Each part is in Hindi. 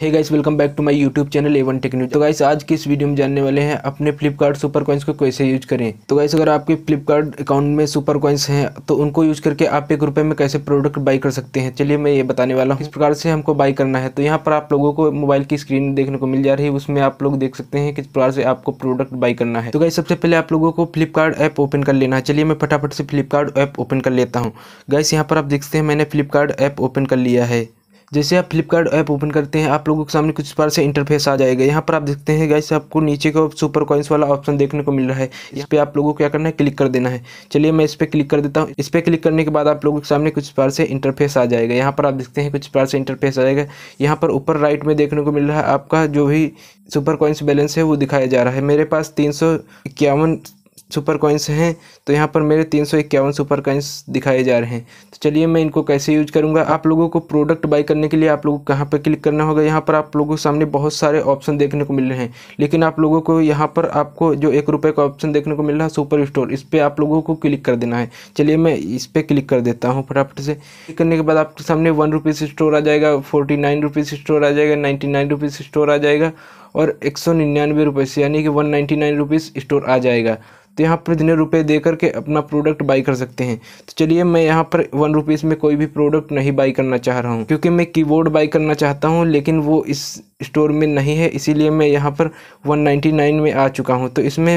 hey guys welcome back to my YouTube channel एवन टेक्निक तो गाइस आज की इस वीडियो में जानने वाले हैं अपने फ्लिपकार्ट सुपर कॉइन्स को कैसे यूज करें तो गाइस अगर आपके फ्लिपकार्ट अकाउंट में सुपर कॉइन्स हैं तो उनको यूज करके आप एक रुपये में कैसे प्रोडक्ट बाई कर सकते हैं चलिए मैं ये बताने वाला हूँ इस प्रकार से हमको बाई करना है तो यहाँ पर आप लोगों को मोबाइल की स्क्रीन देखने को मिल जा रही है उसमें आप लोग देख सकते हैं किस प्रकार से आपको प्रोडक्ट बाई करना है तो गाइस सबसे पहले आप लोगों को फ्लिपकार्ट ऐप ओपन कर लेना है चलिए मैं फटाफट से फ्लिपकार्ट ऐप ओपन कर लेता हूँ गाइस यहाँ पर आप देखते हैं मैंने फ्लिपकार्ट ऐप ओपन कर लिया है जैसे आप फ्लिपकार्ट ऐप ओपन करते हैं आप लोगों के सामने कुछ प्रकार से इंटरफेस आ जाएगा यहाँ पर आप देखते हैं गाइस आपको नीचे का सुपर कॉइन्स वाला ऑप्शन देखने को मिल रहा है इस पर आप लोगों को क्या करना है क्लिक कर देना है चलिए मैं इस पर क्लिक कर देता हूँ इस पर क्लिक करने के बाद आप लोगों के सामने कुछ प्रकार से इंटरफेस आ जाएगा यहाँ पर आप देखते हैं कुछ प्रकार से इंटरफेस आ जाएगा यहाँ पर ऊपर राइट में देखने को मिल रहा है आपका जो भी सुपर कॉइन्स बैलेंस है वो दिखाया जा रहा है मेरे पास तीन सौ इक्यावन सुपर कॉइन्स हैं तो यहाँ पर मेरे तीन सौ इक्यावन सुपर कॉइन्स दिखाए जा रहे हैं तो चलिए मैं इनको कैसे यूज करूँगा आप लोगों को प्रोडक्ट बाई करने के लिए आप लोगों को कहाँ पर क्लिक करना होगा यहाँ पर आप लोगों के सामने बहुत सारे ऑप्शन देखने को मिल रहे हैं लेकिन आप लोगों को यहाँ पर आपको जो एक रुपये का ऑप्शन देखने को मिल रहा है सुपर स्टोर इस पर आप लोगों को क्लिक कर देना है चलिए मैं इस पर क्लिक कर देता हूँ फटाफट से क्लिक करने के बाद आपके सामने वन रुपीज़ स्टोर आ जाएगा फोर्टी नाइन रुपीज़ स्टोर आ जाएगा नाइन्टी नाइन रुपीज़ स्टोर आ जाएगा और एक सौ निन्यानवे रुपये से यानी कि one ninety nine rupees store आ जाएगा तो यहाँ पर इतने रुपये दे करके अपना प्रोडक्ट बाई कर सकते हैं तो चलिए मैं यहाँ पर वन रुपीज़ में कोई भी प्रोडक्ट नहीं बाई करना चाह रहा हूँ क्योंकि मैं कीबोर्ड बाई करना चाहता हूँ लेकिन वो इस स्टोर में नहीं है इसीलिए मैं यहाँ पर वन में आ चुका हूँ तो इसमें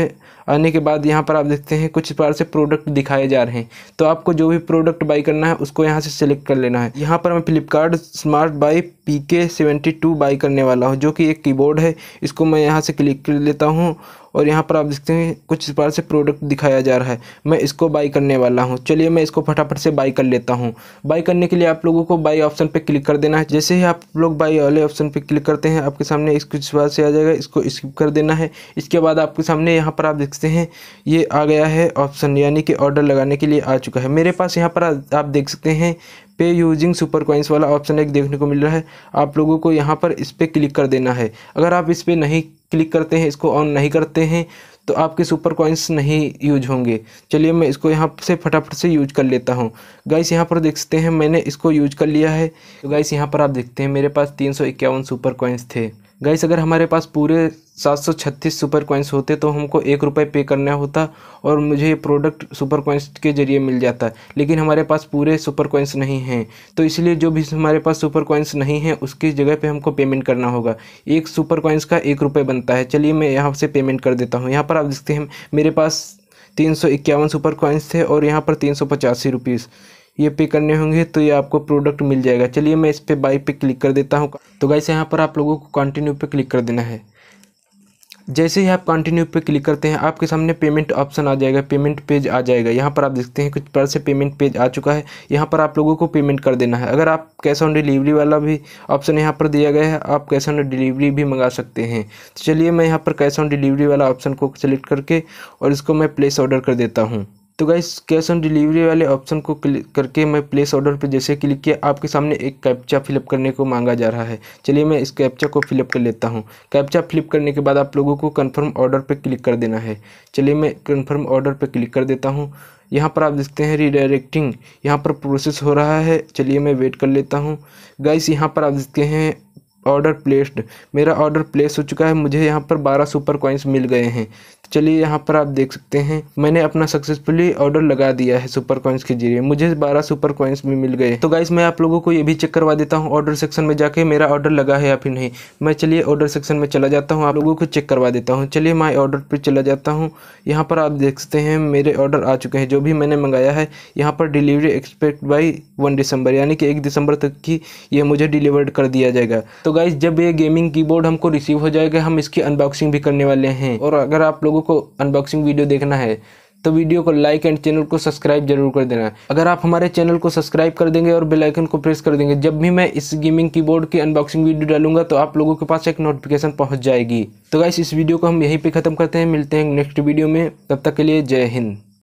आने के बाद यहाँ पर आप देखते हैं कुछ प्रकार से प्रोडक्ट दिखाए जा रहे हैं तो आपको जो भी प्रोडक्ट बाई करना है उसको यहाँ से सिलेक्ट कर लेना है यहाँ पर मैं फ्लिपकार्ट स्मार्ट बाई पी के सेवेंटी टू बाई करने वाला हूँ जो कि एक कीबोर्ड है इसको मैं यहाँ से क्लिक कर लेता हूँ और यहाँ पर आप देखते हैं कुछ प्रकार से प्रोडक्ट दिखाया जा रहा है मैं इसको बाई करने वाला हूँ चलिए मैं इसको फटाफट से बाई कर लेता हूँ बाई करने के लिए आप लोगों को बाई ऑप्शन पर क्लिक कर देना है जैसे ही आप लोग बाई वाले ऑप्शन पर क्लिक करते हैं आपके सामने इस कुछ प्रकार से आ जाएगा इसको स्किप कर देना है इसके बाद आपके सामने यहाँ पर आप सकते हैं ये आ गया है ऑप्शन यानी कि ऑर्डर लगाने के लिए आ चुका है मेरे पास यहाँ पर आप देख सकते हैं पे यूजिंग सुपर कॉइंस वाला ऑप्शन एक देखने को मिल रहा है आप लोगों को यहाँ पर इस पर क्लिक कर देना है अगर आप इस पर नहीं क्लिक करते हैं इसको ऑन नहीं करते हैं तो आपके सुपर कॉइंस नहीं यूज होंगे चलिए मैं इसको यहाँ से फटाफट से यूज कर लेता हूँ गाइस यहाँ पर देख सकते हैं मैंने इसको यूज कर लिया है तो गाइस यहाँ पर आप देखते हैं मेरे पास तीन सौ इक्यावन सुपर कॉइंस थे गाइस अगर हमारे पास पूरे 736 सुपर कॉइन्स होते तो हमको एक रुपये पे करना होता और मुझे ये प्रोडक्ट सुपर कॉइन्स के ज़रिए मिल जाता लेकिन हमारे पास पूरे सुपर कॉइन्स नहीं हैं तो इसलिए जो भी हमारे पास सुपर कॉइन्स नहीं हैं उसकी जगह पे हमको पेमेंट करना होगा एक सुपर कॉइन्स का एक रुपये बनता है चलिए मैं यहाँ से पेमेंट कर देता हूँ यहाँ पर आप देखते हैं मेरे पास तीन सौ इक्यावन सुपर कॉइन्स थे और यहाँ पर तीन सौ पचासी ये पे करने होंगे तो ये आपको प्रोडक्ट मिल जाएगा चलिए मैं इस पर बाई पे क्लिक कर देता हूँ तो गाइस यहाँ पर आप लोगों को कंटिन्यू पे क्लिक कर देना है जैसे ही आप कंटिन्यू पे क्लिक करते हैं आपके सामने पेमेंट ऑप्शन आ जाएगा पेमेंट पेज आ जाएगा यहाँ पर आप देखते हैं कुछ पर से पेमेंट पेज आ चुका है यहाँ पर आप लोगों को पेमेंट कर देना है अगर आप कैश ऑन डिलीवरी वाला भी ऑप्शन यहाँ पर दिया गया है आप कैश ऑन डिलीवरी भी मंगा सकते हैं तो चलिए मैं यहाँ पर कैश ऑन डिलीवरी वाला ऑप्शन को सेलेक्ट करके और इसको मैं प्लेस ऑर्डर कर देता हूँ तो गाइस कैश ऑन डिलीवरी वाले ऑप्शन को क्लिक करके मैं प्लेस ऑर्डर पर जैसे क्लिक किया आपके सामने एक कैप्चा फिलअप करने को मांगा जा रहा है चलिए मैं इस कैप्चा को फिलअप कर लेता हूँ कैप्चा फिलअप करने के बाद आप लोगों को कन्फर्म ऑर्डर पर क्लिक कर देना है चलिए मैं कन्फर्म ऑर्डर पर क्लिक कर देता हूँ यहाँ पर आप देखते हैं रीडायरेक्टिंग यहाँ पर प्रोसेस हो रहा है चलिए मैं वेट कर लेता हूँ गाइस यहाँ पर आप देखते हैं ऑर्डर प्लेस्ड मेरा ऑर्डर प्लेस हो चुका है मुझे यहाँ पर बारह सुपर कॉइन्स मिल गए हैं तो चलिए यहाँ पर आप देख सकते हैं मैंने अपना सक्सेसफुली ऑर्डर लगा दिया है सुपर कॉइन्स के जरिए मुझे बारह सुपर कॉइन्स भी मिल गए तो गाइस मैं आप लोगों को ये भी चेक करवा देता हूँ ऑर्डर सेक्शन में जाके मेरा ऑर्डर लगा है या फिर नहीं मैं चलिए ऑर्डर सेक्शन में चला जाता हूँ आप लोगों को चेक करवा देता हूँ चलिए मैं ऑर्डर पर चला जाता हूँ यहाँ पर आप देख सकते हैं मेरे ऑर्डर आ चुके हैं जो भी मैंने मंगाया है यहाँ पर डिलीवरी एक्सपेक्ट बाई वन दिसंबर यानी कि एक दिसंबर तक की यह मुझे डिलीवर्ड कर दिया जाएगा तो गाइज जब ये गेमिंग कीबोर्ड हमको रिसीव हो जाएगा हम इसकी अनबॉक्सिंग भी करने वाले हैं और अगर आप लोगों को अनबॉक्सिंग वीडियो देखना है तो वीडियो को लाइक एंड चैनल को सब्सक्राइब जरूर कर देना अगर आप हमारे चैनल को सब्सक्राइब कर देंगे और बेल आइकन को प्रेस कर देंगे जब भी मैं इस गेमिंग कीबोर्ड की अनबॉक्सिंग वीडियो डालूंगा तो आप लोगों के पास एक नोटिफिकेशन पहुंच जाएगी तो गाइस इस वीडियो को हम यहीं पे खत्म करते हैं मिलते हैं नेक्स्ट वीडियो में तब तक के लिए जय हिंद